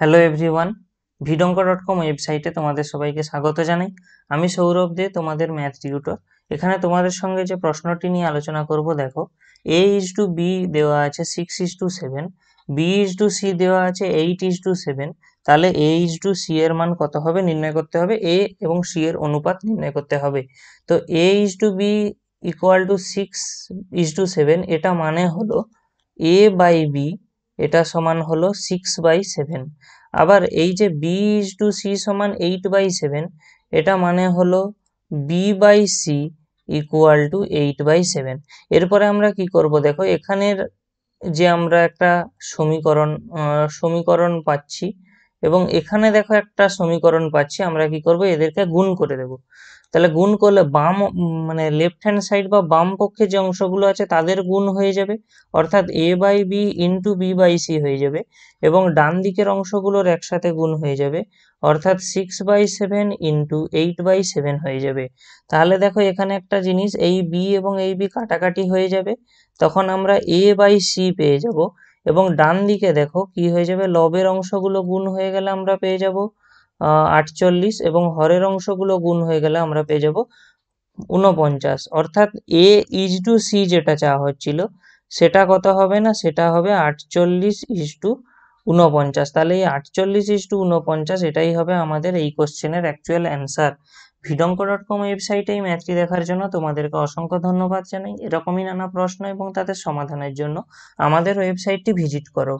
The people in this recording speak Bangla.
হ্যালো এভরিওয়ান ভিডঙ্ক ডট কম ওয়েবসাইটে তোমাদের সবাইকে স্বাগত জানাই আমি সৌরভ দে তোমাদের ম্যাথ টিউটর এখানে তোমাদের সঙ্গে যে প্রশ্নটি নিয়ে আলোচনা করব দেখো এ ইজ টু বি দেওয়া আছে six is to seven b is to c দেওয়া আছে এইট ইজ টু সেভেন তাহলে এ ইজ টু সি এর মান কত হবে নির্ণয় করতে হবে এ এবং সি এর অনুপাত নির্ণয় করতে হবে তো a is to b equal to six is to seven এটা মানে হলো এ বাই বি এটা সমান হলো সিক্স বাই সেভেন আবার এই যে বি ইজ টু সি সমান এইট বাই সেভেন এটা মানে হলো b by c equal to eight by seven এরপরে আমরা কি করব দেখো এখানের যে আমরা একটা সমীকরণ সমীকরণ পাচ্ছি এবং এখানে দেখো একটা সমীকরণ পাচ্ছি আমরা কি করব এদেরকে গুণ করে দেব তাহলে গুণ করলে বাম মানে লেফট হ্যান্ড সাইড বা বাম পক্ষে যে অংশগুলো আছে তাদের গুণ হয়ে যাবে অর্থাৎ a by b into b by c হয়ে যাবে এবং ডান দিকের অংশগুলোর একসাথে গুণ হয়ে যাবে অর্থাৎ six by seven into eight by seven হয়ে যাবে তাহলে দেখো এখানে একটা জিনিস এই বি এবং এই বি কাটাকাটি হয়ে যাবে তখন আমরা এ বাই সি পেয়ে যাব এবং ডান দিকে দেখো কি হয়ে যাবে লবের অংশগুলো গুণ হয়ে গেলে আমরা পেয়ে যাব আটচল্লিশ এবং হরের অংশগুলো গুণ হয়ে গেলে আমরা পেয়ে যাব ঊনপঞ্চাশ অর্থাৎ এ ইজ টু সি যেটা চাওয়া হচ্ছিল সেটা কত হবে না সেটা হবে আটচল্লিশ ইজ টু ঊনপঞ্চাশ তাহলে এই আটচল্লিশ ইজ টু ঊনপঞ্চাশ এটাই হবে আমাদের এই কোশ্চেনের অ্যাকচুয়াল অ্যান্সার ভিডঙ্ক ডট কম ওয়েবসাইটে এই ম্যাচটি দেখার জন্য তোমাদেরকে অসংখ্য ধন্যবাদ জানাই এরকমই নানা প্রশ্ন এবং তাদের সমাধানের জন্য আমাদের ওয়েবসাইটটি ভিজিট করো